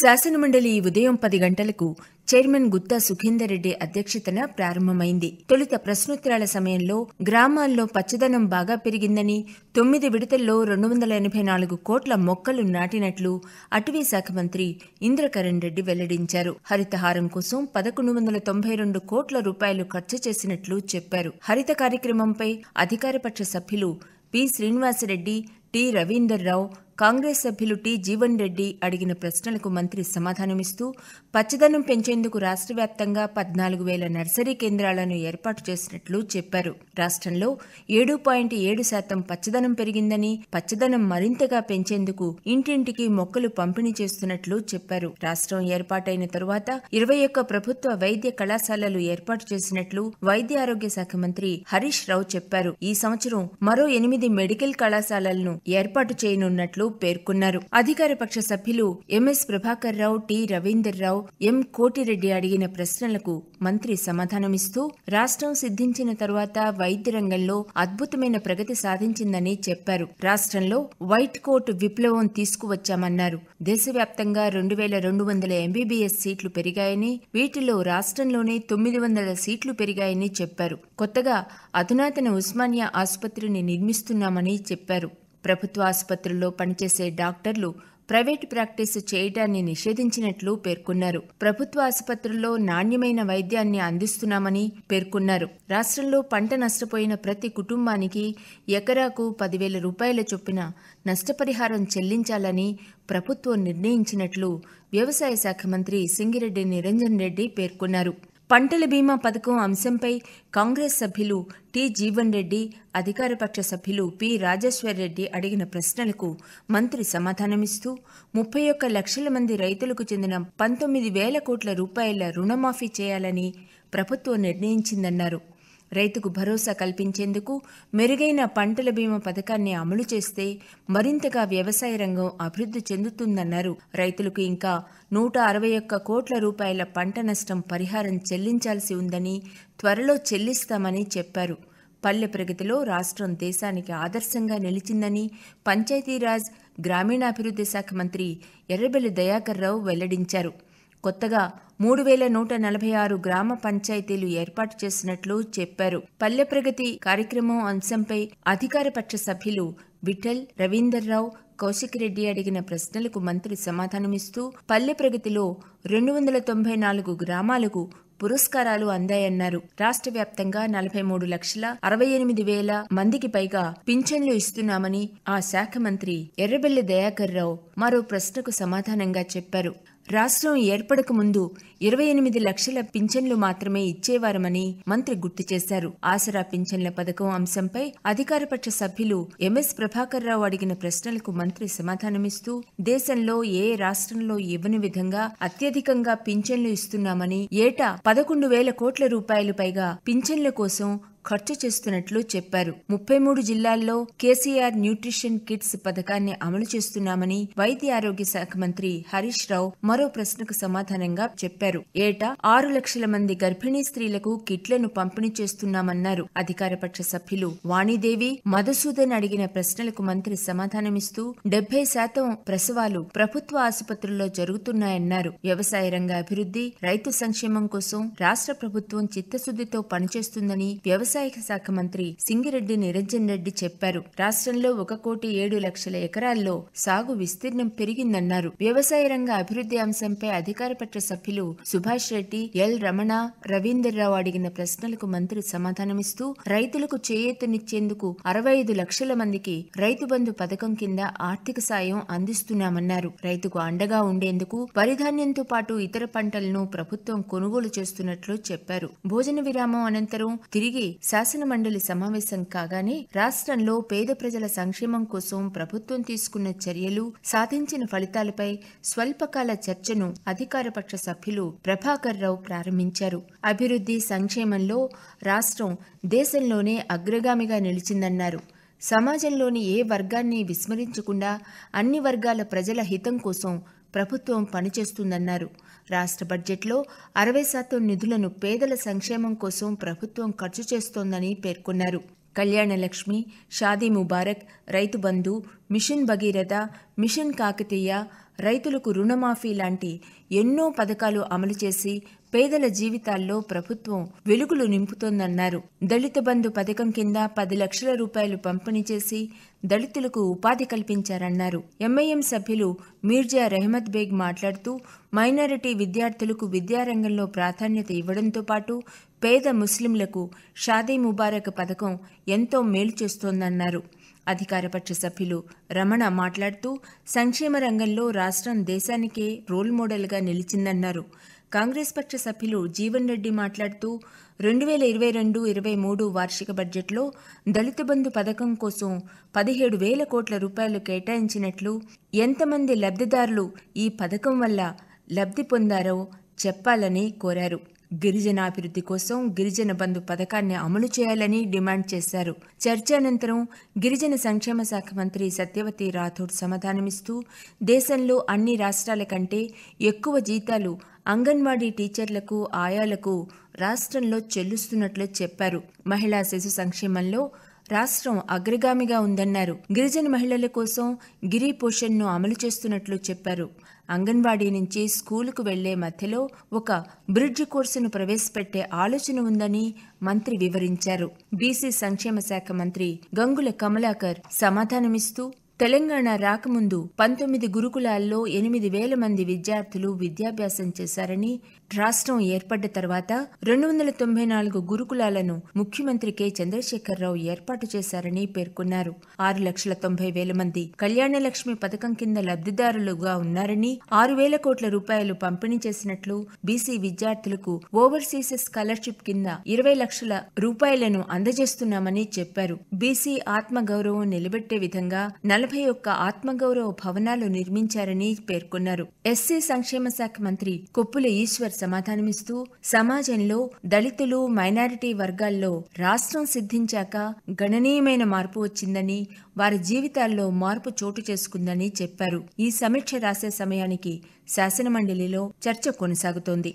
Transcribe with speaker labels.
Speaker 1: శాసనమండలి ఈ ఉదయం పది గంటలకు చైర్మన్ గుత్తా సుఖేందర్ రెడ్డి అధ్యక్షతన ప్రారంభమైంది తొలుత ప్రశ్నోత్తరాల సమయంలో గ్రామాల్లో పచ్చదనం బాగా పెరిగిందని తొమ్మిది విడతల్లో రెండు వందల ఎనభై నాలుగు కోట్ల మొక్కలు నాటినట్లు అటవీ శాఖ మంత్రి ఇంద్రకరణ్ రెడ్డి వెల్లడించారు హరితహారం కోసం పదకొండు వందల తొంభై రెండు కోట్ల రూపాయలు ఖర్చు చేసినట్లు చెప్పారు హరిత కార్యక్రమంపై అధికారపక్ష సభ్యులు పి శ్రీనివాసరెడ్డి టి రవీందర్ రావు కాంగ్రెస్ సభ్యులు టి జీవన్ రెడ్డి అడిగిన ప్రశ్నలకు మంత్రి సమాధానమిస్తూ పచ్చదనం పెంచేందుకు రాష్ట్ర వ్యాప్తంగా పద్నాలుగు వేల నర్సరీ కేంద్రాలను ఏర్పాటు చేసినట్లు చెప్పారు రాష్ట్రంలో ఏడు పాయింట్ ఏడు శాతం పచ్చదనం పెరిగిందని పచ్చదనం మరింతగా పెంచేందుకు ఇంటింటికి మొక్కలు పంపిణీ చేస్తున్నట్లు చెప్పారు రాష్ట్రం ఏర్పాటైన తరువాత ఇరవై ఒక్క ప్రభుత్వ వైద్య కళాశాలలు ఏర్పాటు చేసినట్లు వైద్య ఆరోగ్య శాఖ మంత్రి హరీష్ రావు చెప్పారు ఈ సంవత్సరం మరో ఎనిమిది మెడికల్ కళాశాలలను ఏర్పాటు చేయనున్నట్లు అధికారులు పేర్కొన్నారు అధికార పక్ష సభ్యులు MS Prabhakar Rao T Ravinder Rao M Kotireddy అడిగిన ప్రశ్నలకు మంత్రి సమాధానమిస్తూ రాష్ట్రం సిద్ధించిన తరువాత వైద్య రంగంలో అద్భుతమైన ప్రగతి సాధించిందని చెప్పారు రాష్ట్రంలో వైట్ కోట్ విప్లవం తీసుకువచ్చామన్నారు దేశవ్యాప్తంగా రెండు వేల రెండు వందల ఎంబీబీఎస్ సీట్లు పెరిగాయని వీటిలో రాష్ట్రంలోనే తొమ్మిది వందల సీట్లు పెరిగాయని చెప్పారు కొత్తగా అధునాతన ఉస్మానియా ఆసుపత్రిని నిర్మిస్తున్నామని చెప్పారు ప్రభుత్వ ఆసుపత్రుల్లో పనిచేసే డాక్టర్లు ప్రైవేట్ ప్రాక్టీస్ చేయడాన్ని నిషేధించినట్లు పేర్కొన్నారు ప్రభుత్వ ఆసుపత్రుల్లో నాణ్యమైన వైద్యాన్ని అందిస్తున్నామని పేర్కొన్నారు రాష్ట్రంలో పంట నష్టపోయిన ప్రతి కుటుంబానికి ఎకరాకు పదివేల రూపాయల చొప్పున నష్టపరిహారం చెల్లించాలని ప్రభుత్వం నిర్ణయించినట్లు వ్యవసాయ శాఖ మంత్రి సింగిరెడ్డి నిరంజన్ రెడ్డి పేర్కొన్నారు పంటల బీమా పథకం అంశంపై కాంగ్రెస్ సభ్యులు టి జీవన్ రెడ్డి అధికారపక్ష సభ్యులు పి రెడ్డి అడిగిన ప్రశ్నలకు మంత్రి సమాధానమిస్తూ ముప్పై ఒక్క లక్షల మంది రైతులకు చెందిన పంతొమ్మిది వేల కోట్ల రూపాయల రుణమాఫీ చేయాలని ప్రభుత్వం నిర్ణయించిందన్నారు రైతుకు భరోసా కల్పించేందుకు మెరుగైన పంటల బీమా పథకాన్ని అమలు చేస్తే మరింతగా వ్యవసాయ రంగం అభివృద్ధి చెందుతుందన్నారు రైతులకు ఇంకా నూట అరవై ఒక్క కోట్ల రూపాయల పంట నష్టం పరిహారం చెల్లించాల్సి ఉందని త్వరలో చెల్లిస్తామని చెప్పారు పల్లె ప్రగతిలో రాష్ట్రం దేశానికి ఆదర్శంగా నిలిచిందని పంచాయతీరాజ్ గ్రామీణాభివృద్ధి శాఖ మంత్రి ఎర్రబెల్లి దయాకర్ రావు వెల్లడించారు కొత్తగా మూడు వేల నూట నలభై ఆరు గ్రామ పంచాయతీలు ఏర్పాటు చేసినట్లు చెప్పారు పల్లె ప్రగతి కార్యక్రమం అంశంపై అధికారపక్ష సభ్యులు విఠల్ రవీందర్రావు కౌశిక్ రెడ్డి అడిగిన ప్రశ్నలకు మంత్రి సమాధానమిస్తూ పల్లె ప్రగతిలో రెండు వందల తొంభై నాలుగు గ్రామాలకు పురస్కారాలు అందాయన్నారు రాష్ట్ర వ్యాప్తంగా నలభై మూడు లక్షల అరవై ఎనిమిది వేల మందికి పైగా పింఛన్లు ఇస్తున్నామని ఆ శాఖ మంత్రి ఎర్రబెల్లి దయాకర్ రావు మరో ప్రశ్నకు సమాధానంగా చెప్పారు రాష్ట్రం ఏర్పడక ముందు ఇరవై ఎనిమిది లక్షల పింఛన్లు మాత్రమే ఇచ్చేవారమని మంత్రి గుర్తు చేశారు ఆసరా పింఛన్ల పథకం అంశంపై అధికారపక్ష సభ్యులు ఎంఎస్ ప్రభాకర్ రావు అడిగిన ప్రశ్నలకు మంత్రి సమాధానమిస్తూ దేశంలో ఏ రాష్ట్రంలో ఇవ్వని విధంగా అత్యధికంగా పింఛన్లు ఇస్తున్నామని ఏటా పదకొండు వేల కోట్ల రూపాయలు పైగా పింఛన్ల కోసం ఖర్చు చేస్తున్నట్లు చెప్పారు ముప్పై మూడు జిల్లాల్లో కేసీఆర్ న్యూట్రిషన్ కిట్స్ పథకాన్ని అమలు చేస్తున్నామని వైద్య ఆరోగ్య శాఖ మంత్రి హరీష్ రావు మరో ప్రశ్నకు సమాధానంగా చెప్పారు ఏటా ఆరు లక్షల మంది గర్భిణీ స్త్రీలకు కిట్లను పంపిణీ చేస్తున్నామన్నారు అధికార పక్ష సభ్యులు వాణిదేవి మధుసూదన్ అడిగిన ప్రశ్నలకు మంత్రి సమాధానమిస్తూ డెబ్బై శాతం ప్రసవాలు ప్రభుత్వ ఆసుపత్రుల్లో జరుగుతున్నాయన్నారు వ్యవసాయ రంగ అభివృద్ధి రైతు సంక్షేమం కోసం రాష్ట్ర ప్రభుత్వం చిత్తశుద్దితో పనిచేస్తుందని వ్యవసాయ వ్యవసాయ శాఖ మంత్రి సింగిరెడ్డి నిరంజన్ రెడ్డి చెప్పారు రాష్ట్రంలో ఒక కోటి ఏడు లక్షల ఎకరాల్లో సాగు విస్తీర్ణం పెరిగిందన్నారు వ్యవసాయ రంగ అభివృద్ధి అంశంపై అధికారపక్ష సభ్యులు సుభాష్ రెడ్డి ఎల్ రమణ రవీందర్రావు అడిగిన ప్రశ్నలకు మంత్రి సమాధానమిస్తూ రైతులకు చేయూతనిచ్చేందుకు అరవై ఐదు లక్షల మందికి రైతు బంధు పథకం కింద ఆర్థిక సాయం అందిస్తున్నామన్నారు రైతుకు అండగా ఉండేందుకు వరిధాన్యంతో పాటు ఇతర పంటలను ప్రభుత్వం కొనుగోలు చేస్తున్నట్లు చెప్పారు భోజన విరామం అనంతరం తిరిగి శాసనమండలి సమావేశం కాగానే రాష్ట్రంలో పేద ప్రజల సంక్షేమం కోసం ప్రభుత్వం తీసుకున్న చర్యలు సాధించిన ఫలితాలపై స్వల్పకాల చర్చను అధికారపక్ష సభ్యులు ప్రభాకర్ రావు ప్రారంభించారు అభివృద్ధి సంక్షేమంలో రాష్ట్రం దేశంలోనే అగ్రగామిగా నిలిచిందన్నారు సమాజంలోని ఏ వర్గాన్ని విస్మరించకుండా అన్ని వర్గాల ప్రజల హితం కోసం ప్రభుత్వం పనిచేస్తుందన్నారు రాష్ట్ర బడ్జెట్లో అరవై శాతం నిధులను పేదల సంక్షేమం కోసం ప్రభుత్వం ఖర్చు చేస్తోందని పేర్కొన్నారు కళ్యాణలక్ష్మి షాదీ ముబారక్ రైతు బంధు మిషన్ భగీరథ మిషన్ కాకతీయ రైతులకు రుణమాఫీ లాంటి ఎన్నో పథకాలు అమలు చేసి పేదల జీవితాల్లో ప్రభుత్వం వెలుగులు నింపుతోందన్నారు దళిత బంధు పథకం కింద పది లక్షల రూపాయలు పంపిణీ చేసి దళితులకు ఉపాధి కల్పించారన్నారు ఎంఐఎం సభ్యులు మీర్జా రెహమద్ బేగ్ మాట్లాడుతూ మైనారిటీ విద్యార్థులకు విద్యారంగంలో ప్రాధాన్యత ఇవ్వడంతో పాటు పేద ముస్లింలకు షాదీ ముబారక్ పథకం ఎంతో మేలు చేస్తోందన్నారు అధికారపక్ష సభ్యులు రమణ మాట్లాడుతూ సంక్షేమ రంగంలో రాష్ట్రం దేశానికే రోల్ మోడల్గా నిలిచిందన్నారు కాంగ్రెస్ పక్ష సభ్యులు జీవన్ రెడ్డి మాట్లాడుతూ రెండు వేల ఇరవై రెండు ఇరవై మూడు వార్షిక బడ్జెట్లో దళిత బంధు పథకం కోసం పదిహేడు వేల కోట్ల రూపాయలు కేటాయించినట్లు ఎంతమంది లబ్ధిదారులు ఈ పథకం వల్ల లబ్ధి పొందారో చెప్పాలని కోరారు గిరిజనాభివృద్ధి కోసం గిరిజన బంధు పథకాన్ని అమలు చేయాలని డిమాండ్ చేశారు చర్చ అనంతరం గిరిజన సంక్షేమ శాఖ మంత్రి సత్యవతి రాథోడ్ సమాధానమిస్తూ దేశంలో అన్ని రాష్ట్రాల కంటే ఎక్కువ జీతాలు అంగన్వాడీ టీచర్లకు ఆయాలకు రాష్ట్రంలో చెల్లుస్తున్నట్లు చెప్పారు మహిళా శిశు సంక్షేమంలో రాష్ట్రం అగ్రగామిగా ఉందన్నారు గిరిజన మహిళల కోసం గిరి పోషణ్ను అమలు చేస్తున్నట్లు చెప్పారు అంగన్వాడీ నుంచి స్కూలుకు వెళ్లే మధ్యలో ఒక బ్రిడ్జ్ కోర్సును ప్రవేశపెట్టే ఆలోచన ఉందని మంత్రి వివరించారు బీసీ సంక్షేమ శాఖ మంత్రి గంగుల కమలాకర్ సమాధానమిస్తూ తెలంగాణ రాకముందు పంతొమ్మిది గురుకులాల్లో ఎనిమిది వేల మంది విద్యార్థులు విద్యాభ్యాసం చేశారని రాష్ట్రం ఏర్పడ్డ తర్వాత రెండు వందల తొంభై నాలుగు గురుకులాలను ముఖ్యమంత్రి కె చంద్రశేఖరరావు ఏర్పాటు చేశారని పేర్కొన్నారు ఆరు లక్షల తొంభై వేల మంది కళ్యాణ లక్ష్మి పథకం కింద లబ్ధిదారులుగా ఉన్నారని ఆరు వేల కోట్ల రూపాయలు పంపిణీ చేసినట్లు బీసీ విద్యార్థులకు ఓవర్సీస్ స్కాలర్షిప్ కింద ఇరవై లక్షల రూపాయలను అందజేస్తున్నామని చెప్పారు బీసీ ఆత్మగౌరవం నిలబెట్టే విధంగా నలభై ఒక్క ఆత్మగౌరవ భవనాలు నిర్మించారని పేర్కొన్నారు ఎస్సీ సంక్షేమ శాఖ మంత్రి కొప్పుల ఈశ్వర్ సమాధానమిస్తూ సమాజంలో దళితులు మైనారిటీ వర్గాల్లో రాష్ట్రం సిద్ధించాక గణనీయమైన మార్పు వచ్చిందని వారి జీవితాల్లో మార్పు చోటు చేసుకుందని చెప్పారు ఈ సమీక్ష రాసే సమయానికి శాసనమండలిలో చర్చ కొనసాగుతోంది